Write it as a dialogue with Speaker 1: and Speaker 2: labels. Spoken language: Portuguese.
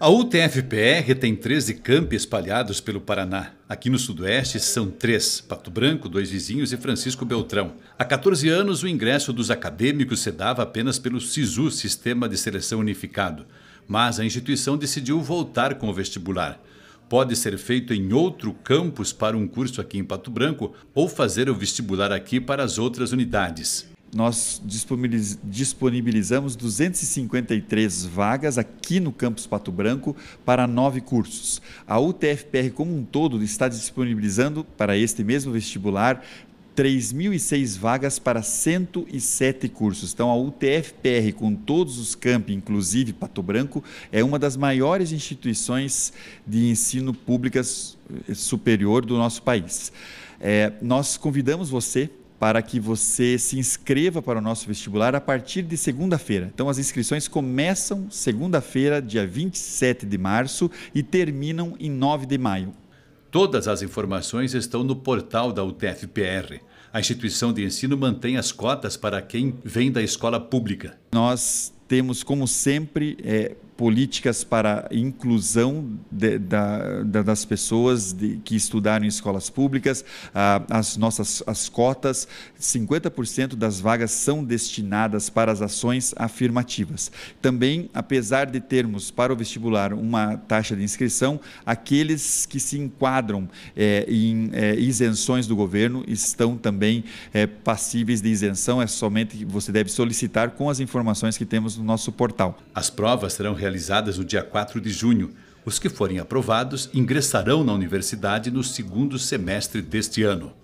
Speaker 1: A UTFPR tem 13 campi espalhados pelo Paraná. Aqui no Sudoeste são três: Pato Branco, dois vizinhos e Francisco Beltrão. Há 14 anos, o ingresso dos acadêmicos se dava apenas pelo SISU Sistema de Seleção Unificado. Mas a instituição decidiu voltar com o vestibular. Pode ser feito em outro campus para um curso aqui em Pato Branco ou fazer o vestibular aqui para as outras unidades nós
Speaker 2: disponibilizamos 253 vagas aqui no campus Pato Branco para nove cursos. A UTFPR como um todo está disponibilizando para este mesmo vestibular 3.006 vagas para 107 cursos. Então, a UTFPR, com todos os campi, inclusive Pato Branco, é uma das maiores instituições de ensino públicas eh, superior do nosso país. É, nós convidamos você para que você se inscreva para o nosso vestibular a partir de segunda-feira. Então, as inscrições começam segunda-feira, dia 27 de março, e terminam em 9 de maio. Todas as informações
Speaker 1: estão no portal da UTFPR. A instituição de ensino mantém as cotas para quem vem da escola pública.
Speaker 2: Nós temos, como sempre, é, políticas para inclusão de, da, da, das pessoas de, que estudaram em escolas públicas, ah, as nossas as cotas, 50% das vagas são destinadas para as ações afirmativas. Também, apesar de termos para o vestibular uma taxa de inscrição, aqueles que se enquadram é, em é, isenções do governo estão também é, passíveis de isenção, é somente você deve solicitar com as informações que temos no nosso portal. As provas serão realizadas no dia
Speaker 1: 4 de junho. Os que forem aprovados ingressarão na universidade no segundo semestre deste ano.